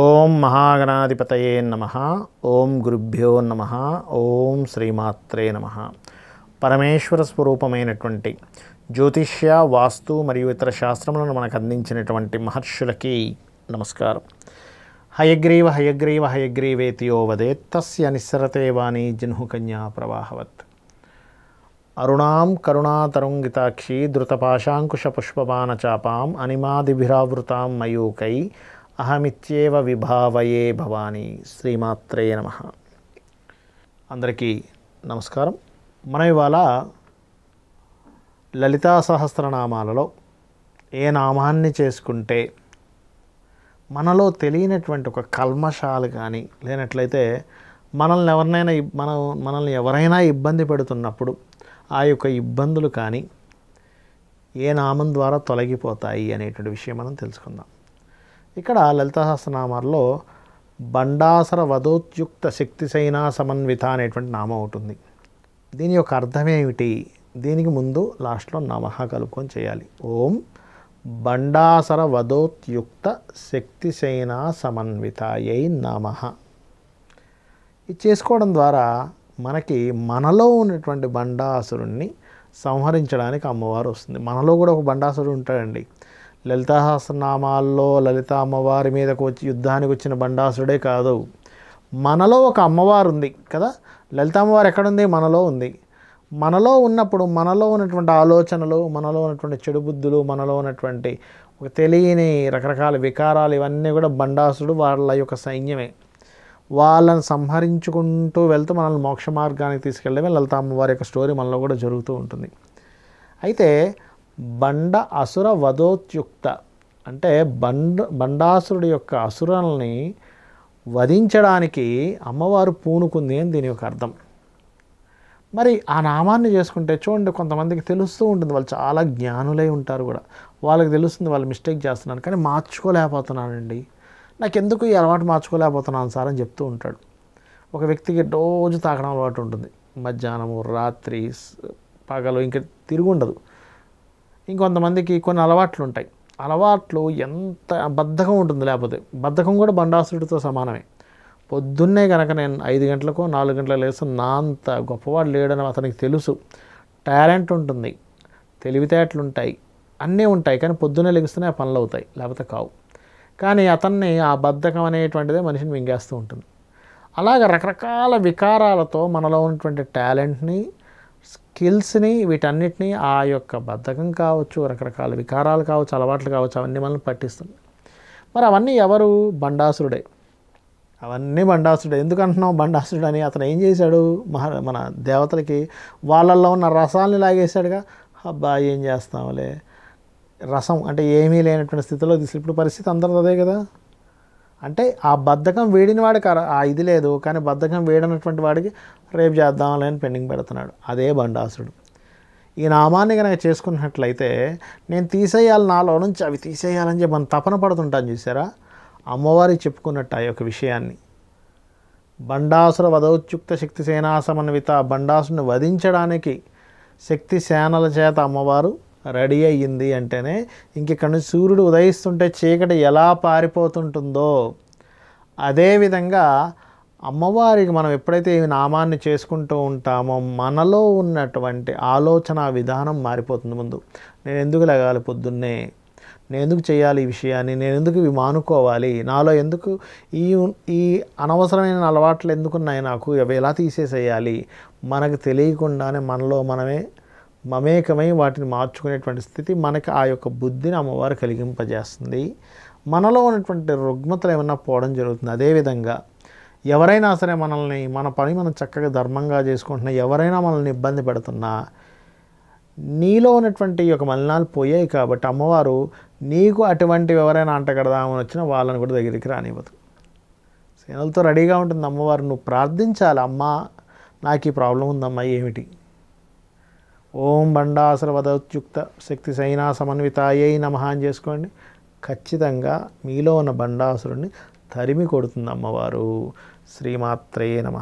ఓం మహాగణాధిపతయే నమ ఓం గురుభ్యో నమ ఓం శ్రీమాత్రే నమ పరమేశ్వర స్వరూపమైనటువంటి జ్యోతిష్య వాస్తు మరియు ఇతర శాస్త్రములను మనకు అందించినటువంటి మహర్షులకి నమస్కారం హయగ్రీవ హయగ్రీవ హయగ్రీవేతియో తస్య నిస్సరతే వాణి జన్హుకన్యా ప్రవాహవత్ అరుణాం కరుణాతరుంగితాక్షి ధృతపాశాంకుశ అనిమాదిభిరావృతాం మయూకై అహమిత్యేవ విభావయే భవానీ శ్రీమాత్రే నమ అందరికీ నమస్కారం మనం ఇవాళ లలితా సహస్రనామాలలో ఏ నామాన్ని చేసుకుంటే మనలో తెలియనటువంటి ఒక కల్మషాలు కానీ లేనట్లయితే మనల్ని ఎవరినైనా మనం మనల్ని ఎవరైనా ఇబ్బంది పెడుతున్నప్పుడు ఆ యొక్క ఇబ్బందులు కానీ ఏ నామం ద్వారా తొలగిపోతాయి అనేటువంటి విషయం మనం తెలుసుకుందాం ఇక్కడ లలిత సహస్రనామాల్లో బండాసర వధోత్యుక్త శక్తి సైనా సమన్విత అనేటువంటి నామం ఉంటుంది దీని యొక్క అర్థం ఏమిటి దీనికి ముందు లాస్ట్లో నమః కలుపుకొని చేయాలి ఓం బండాసర వధోత్యుక్త శక్తి సమన్విత అయి నమ ఇది చేసుకోవడం ద్వారా మనకి మనలో ఉన్నటువంటి బండాసురుణ్ణి సంహరించడానికి అమ్మవారు వస్తుంది మనలో కూడా ఒక బండాసురుడు ఉంటాడండి లలితాసనామాల్లో లలిత అమ్మవారి మీదకు వచ్చి యుద్ధానికి వచ్చిన బండాసుడే కాదు మనలో ఒక అమ్మవారు ఉంది కదా లలిత అమ్మవారు ఎక్కడుంది మనలో ఉంది మనలో ఉన్నప్పుడు మనలో ఉన్నటువంటి ఆలోచనలు మనలో ఉన్నటువంటి చెడు బుద్ధులు మనలో ఉన్నటువంటి ఒక తెలియని రకరకాల వికారాలు ఇవన్నీ కూడా బండాసుడు వాళ్ళ యొక్క సైన్యమే వాళ్ళని సంహరించుకుంటూ వెళ్తూ మనల్ని మోక్ష మార్గానికి తీసుకెళ్ళడమే లలితామ్మవారి యొక్క స్టోరీ మనలో కూడా జరుగుతూ ఉంటుంది అయితే బండ అసుర వధోత్యుక్త అంటే బండ బండాసురుడి యొక్క అసురల్ని వధించడానికి అమ్మవారు పూనుకుంది అని దీని యొక్క అర్థం మరి ఆ నామాన్ని చేసుకుంటే చూడండి కొంతమందికి తెలుస్తూ ఉంటుంది వాళ్ళు చాలా జ్ఞానులై ఉంటారు కూడా వాళ్ళకి తెలుస్తుంది వాళ్ళు మిస్టేక్ చేస్తున్నాను కానీ మార్చుకోలేకపోతున్నానండి నాకు ఎందుకు ఈ అలవాటు మార్చుకోలేకపోతున్నాను సార్ అని చెప్తూ ఉంటాడు ఒక వ్యక్తికి రోజు తాగడం అలవాటు ఉంటుంది మధ్యాహ్నము రాత్రి పగలు ఇంకా తిరుగుండదు ఇంకొంతమందికి కొన్ని అలవాట్లు ఉంటాయి అలవాట్లు ఎంత బద్ధకం ఉంటుంది లేకపోతే బద్ధకం కూడా బండాసురుడితో సమానమే పొద్దున్నే కనుక నేను ఐదు గంటలకో నాలుగు గంటలకు లేస్తే నా అంత గొప్పవాడు లేడని అతనికి తెలుసు టాలెంట్ ఉంటుంది తెలివితేటలు ఉంటాయి అన్నీ ఉంటాయి కానీ పొద్దున్నే లెగిస్తేనే ఆ పనులు అవుతాయి లేకపోతే కావు కానీ అతన్ని ఆ బద్ధకం అనేటువంటిదే మనిషిని వింగేస్తూ ఉంటుంది అలాగ రకరకాల వికారాలతో మనలో ఉన్నటువంటి టాలెంట్ని స్కిల్స్ని వీటన్నిటినీ ఆ యొక్క బద్ధకం కావచ్చు రకరకాల వికారాలు కావచ్చు అలవాట్లు కావచ్చు అవన్నీ మనల్ని పట్టిస్తుంది మరి అవన్నీ ఎవరు బండాసురుడే అవన్నీ బండాసురుడే ఎందుకంటున్నాం బండాసురుడు అని అతను ఏం చేశాడు మహా మన దేవతలకి వాళ్ళల్లో ఉన్న రసాలని లాగేశాడుగా అబ్బా ఏం చేస్తాంలే రసం అంటే ఏమీ లేనటువంటి స్థితిలో తీసుకు ఇప్పుడు పరిస్థితి అదే కదా అంటే ఆ బద్ధకం వేడిన వాడికి ఆ ఇది లేదు కానీ బద్ధకం వేడినటువంటి వాడికి రేపు చేద్దాం అని పెండింగ్ పెడుతున్నాడు అదే బండాసుడు ఈ నామాన్ని కనుక చేసుకున్నట్లయితే నేను తీసేయాలి నాలో నుంచి అవి తీసేయాలని చెప్పి మనం తపన పడుతుంటాను చూసారా అమ్మవారికి చెప్పుకున్నట్టు ఆ యొక్క విషయాన్ని బండాసుర వధోత్యుక్త శక్తి సేనా సమన్విత బండాసుని వధించడానికి శక్తి సేనల చేత అమ్మవారు రెడీ అయ్యింది అంటేనే ఇంక ఇక్కడ నుంచి సూర్యుడు ఉదయిస్తుంటే చీకటి ఎలా పారిపోతుంటుందో అదేవిధంగా అమ్మవారికి మనం ఎప్పుడైతే ఈ నామాన్ని చేసుకుంటూ ఉంటామో మనలో ఉన్నటువంటి ఆలోచన విధానం మారిపోతుంది ముందు నేను ఎందుకు లెగాలి పొద్దున్నే నేను ఎందుకు చేయాలి ఈ విషయాన్ని నేను ఎందుకు ఇవి మానుకోవాలి నాలో ఎందుకు ఈ ఈ అనవసరమైన అలవాట్లు ఎందుకున్నాయి నాకు అవి ఎలా తీసేసేయాలి మనకు తెలియకుండానే మనలో మనమే మమేకమై వాటిని మార్చుకునేటువంటి స్థితి మనకి ఆ యొక్క బుద్ధిని అమ్మవారు కలిగింపజేస్తుంది మనలో ఉన్నటువంటి రుగ్మతలు ఏమన్నా పోవడం జరుగుతుంది అదేవిధంగా ఎవరైనా సరే మనల్ని మన పని మనం చక్కగా ధర్మంగా చేసుకుంటున్నా ఎవరైనా మనల్ని ఇబ్బంది పెడుతున్నా నీలో ఉన్నటువంటి యొక్క మలినాలు పోయాయి కాబట్టి అమ్మవారు నీకు అటువంటివి ఎవరైనా అంటగడదామని వచ్చినా వాళ్ళని కూడా దగ్గరికి రానివ్వదు సేనలతో రెడీగా ఉంటుంది అమ్మవారు నువ్వు ప్రార్థించాలి అమ్మ నాకు ఈ ప్రాబ్లం ఉందమ్మా ఏమిటి ఓం బండాసుర వదోత్యుక్త శక్తి సైనా సమన్వితాయై నమ అని చేసుకోండి ఖచ్చితంగా మీలో ఉన్న బండాసురుణ్ణి తరిమి కొడుతుంది అమ్మవారు శ్రీమాత్రయే నమ